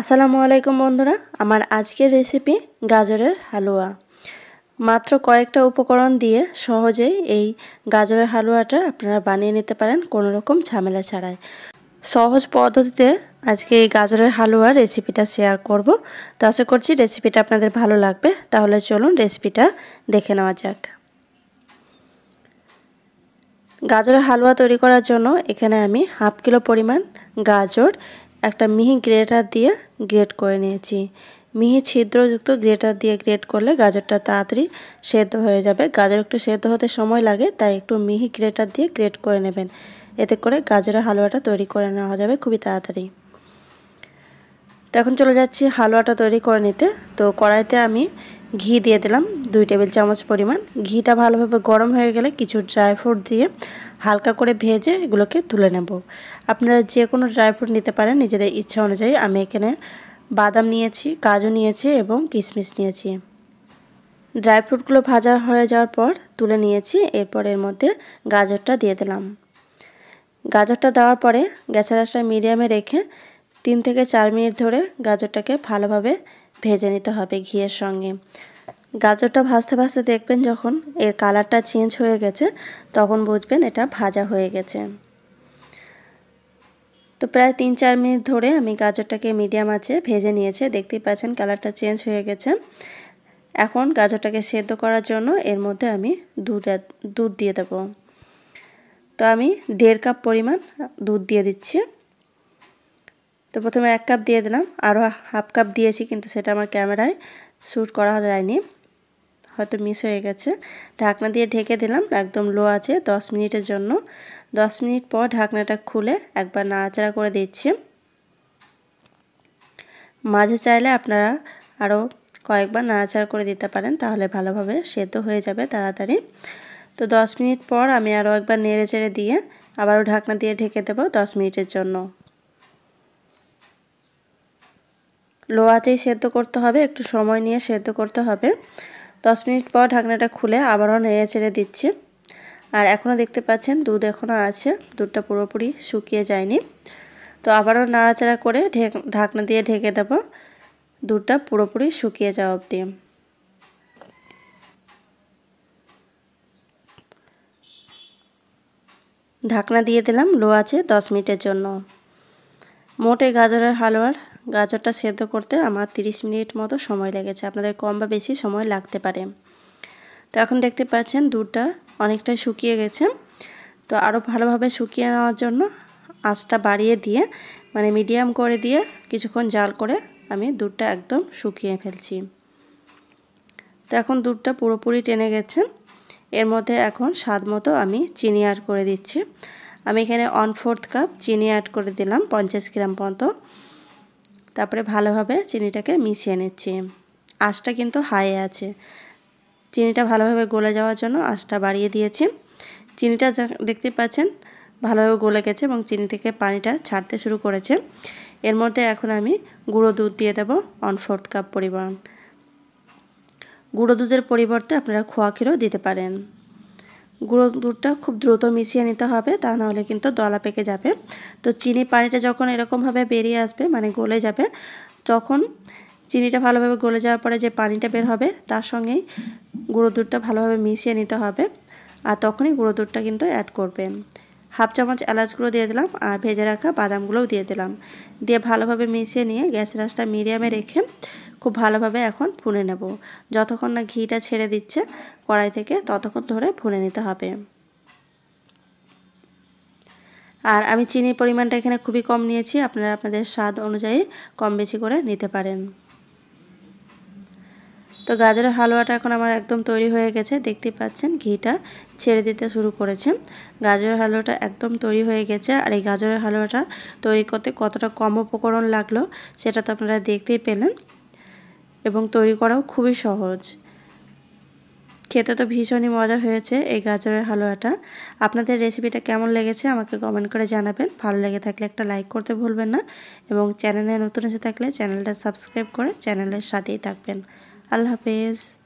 আসসালামু আলাইকুম বন্ধুরা আমার আজকের রেসিপি গাজরের হালুয়া মাত্র কয়েকটা উপকরণ দিয়ে সহজেই এই গাজরের হালুয়াটা আপনারা বানিয়ে নিতে পারেন কোনো রকম ঝামেলা ছাড়াই সহজ পদ্ধতিতে আজকে এই গাজরের হালুয়ার রেসিপিটা শেয়ার করব তো আশা করছি রেসিপিটা আপনাদের ভালো লাগবে তাহলে চলুন রেসিপিটা দেখে নেওয়া যাক গাজরের হালুয়া তৈরি করার জন্য এখানে আমি হাফ কিলো পরিমাণ গাজর একটা মিহি গ্রেটার দিয়ে গ্রেট করে নিয়েছি মিহি ছিদ্রযুক্ত গ্রেটার দিয়ে গ্রেট করলে গাজরটা তাড়াতাড়ি সেদ্ধ হয়ে যাবে গাজর একটু সেদ্ধ হতে সময় লাগে তাই একটু মিহি গ্রেটার দিয়ে গ্রেট করে নেবেন এতে করে গাজরের হালুয়াটা তৈরি করে নেওয়া যাবে খুবই তাড়াতাড়ি তো এখন চলে যাচ্ছি হালুয়াটা তৈরি করে নিতে তো কড়াইতে আমি ঘি দিয়ে দিলাম দুই টেবিল চামচ পরিমাণ ঘিটা ভালোভাবে গরম হয়ে গেলে কিছু ড্রাই ফ্রুট দিয়ে হালকা করে ভেজে এগুলোকে তুলে নেব আপনারা যে কোনো ড্রাই ফ্রুট নিতে পারেন নিজেদের ইচ্ছা অনুযায়ী আমি এখানে বাদাম নিয়েছি কাজু নিয়েছি এবং কিশমিশ নিয়েছি ড্রাই ফ্রুটগুলো ভাজা হয়ে যাওয়ার পর তুলে নিয়েছি এরপর এর মধ্যে গাজরটা দিয়ে দিলাম গাজরটা দেওয়ার পরে গ্যাসের রাসটা মিডিয়ামে রেখে তিন থেকে চার মিনিট ধরে গাজরটাকে ভালোভাবে ভেজে নিতে হবে ঘিয়ের সঙ্গে গাজরটা ভাজতে ভাজতে দেখবেন যখন এর কালারটা চেঞ্জ হয়ে গেছে তখন বুঝবেন এটা ভাজা হয়ে গেছে তো প্রায় তিন চার মিনিট ধরে আমি গাজরটাকে মিডিয়াম আছে ভেজে নিয়েছে দেখতেই পাচ্ছেন কালারটা চেঞ্জ হয়ে গেছে এখন গাজরটাকে সেদ্ধ করার জন্য এর মধ্যে আমি দুধ দুধ দিয়ে দেব তো আমি দেড় কাপ পরিমাণ দুধ দিয়ে দিচ্ছি তো প্রথমে এক কাপ দিয়ে দিলাম আরও হাফ কাপ দিয়েছি কিন্তু সেটা আমার ক্যামেরায় শ্যুট করা যায়নি হয়তো মিস হয়ে গেছে ঢাকনা দিয়ে ঢেকে দিলাম একদম লো আছে দশ মিনিটের জন্য দশ মিনিট পর ঢাকনাটা খুলে একবার নাড়াচাড়া করে দিচ্ছি মাঝে চাইলে আপনারা আরও কয়েকবার নাড়াচাড়া করে দিতে পারেন তাহলে ভালোভাবে সেদ্ধ হয়ে যাবে তাড়াতাড়ি তো দশ মিনিট পর আমি আরও একবার নেড়ে চেড়ে দিয়ে আবারও ঢাকনা দিয়ে ঢেকে দেবো দশ মিনিটের জন্য লোয়াতেই সেদ্ধ করতে হবে একটু সময় নিয়ে সেদ্ধ করতে হবে দশ মিনিট পর ঢাকনাটা খুলে আবারও নেড়ে চেড়ে দিচ্ছি আর এখনও দেখতে পাচ্ছেন দুধ এখনও আছে দুধটা পুরোপুরি শুকিয়ে যায়নি তো আবারও নাড়াচাড়া করে ঢাকনা দিয়ে ঢেকে দেব দুধটা পুরোপুরি শুকিয়ে যাওয়া অবধি ঢাকনা দিয়ে দিলাম লো আছে দশ মিনিটের জন্য মোটে গাজরের হালুয়ার গাজরটা সেদ্ধ করতে আমার 30 মিনিট মতো সময় লেগেছে আপনাদের কম বা বেশি সময় লাগতে পারে তো এখন দেখতে পাচ্ছেন দুধটা অনেকটাই শুকিয়ে গেছে তো আরও ভালোভাবে শুকিয়ে নেওয়ার জন্য আঁচটা বাড়িয়ে দিয়ে মানে মিডিয়াম করে দিয়ে কিছুক্ষণ জাল করে আমি দুধটা একদম শুকিয়ে ফেলছি তো এখন দুধটা পুরোপুরি টেনে গেছে এর মধ্যে এখন স্বাদ মতো আমি চিনি অ্যাড করে দিচ্ছি আমি এখানে ওয়ান ফোর্থ কাপ চিনি অ্যাড করে দিলাম পঞ্চাশ গ্রাম মতো তারপরে ভালোভাবে চিনিটাকে মিশিয়ে নিচ্ছি আঁচটা কিন্তু হাই আছে চিনিটা ভালোভাবে গলে যাওয়ার জন্য আঁচটা বাড়িয়ে দিয়েছি চিনিটা দেখতে পাচ্ছেন ভালোভাবে গলে গেছে এবং চিনি থেকে পানিটা ছাড়তে শুরু করেছে এর মধ্যে এখন আমি গুঁড়ো দুধ দিয়ে দেবো অন ফোর্থ কাপ পরিমাণ গুঁড়ো দুধের পরিবর্তে আপনারা খোয়া ক্ষীরও দিতে পারেন গুঁড়ো দুধটা খুব দ্রুত মিশিয়ে নিতে হবে তা নাহলে কিন্তু দলা পেকে যাবে তো চিনি পানিটা যখন এরকমভাবে বেরিয়ে আসবে মানে গলে যাবে তখন চিনিটা ভালোভাবে গলে যাওয়ার পরে যে পানিটা বের হবে তার সঙ্গেই গুঁড়ো দুধটা ভালোভাবে মিশিয়ে নিতে হবে আর তখনই গুঁড়ো দুধটা কিন্তু অ্যাড করবেন হাফ চামচ এলাচগুলো দিয়ে দিলাম আর ভেজে রাখা বাদামগুলোও দিয়ে দিলাম দিয়ে ভালোভাবে মিশিয়ে নিয়ে গ্যাস রাসটা মিডিয়ামে রেখে খুব ভালোভাবে এখন ফুনে নেব যতক্ষণ না ঘিটা ছেড়ে দিচ্ছে কড়াই থেকে ততক্ষণ ধরে ফুনে নিতে হবে আর আমি চিনির পরিমাণটা এখানে খুবই কম নিয়েছি আপনারা আপনাদের স্বাদ অনুযায়ী কম বেশি করে নিতে পারেন তো গাজরের হালুয়াটা এখন আমার একদম তৈরি হয়ে গেছে দেখতে পাচ্ছেন ঘিটা ছেড়ে দিতে শুরু করেছে গাজরের হালুয়াটা একদম তৈরি হয়ে গেছে আর এই গাজরের হালুয়াটা তৈরি করতে কতটা কম উপকরণ লাগলো সেটা তো আপনারা দেখতেই পেলেন এবং তৈরি করাও খুবই সহজ খেতে তো ভীষণই মজার হয়েছে এই গাজরের হালুয়াটা আপনাদের রেসিপিটা কেমন লেগেছে আমাকে কমেন্ট করে জানাবেন ভালো লেগে থাকলে একটা লাইক করতে ভুলবেন না এবং চ্যানেলে নতুন এসে থাকলে চ্যানেলটা সাবস্ক্রাইব করে চ্যানেলের সাথেই থাকবেন আল্লাহ হাফেজ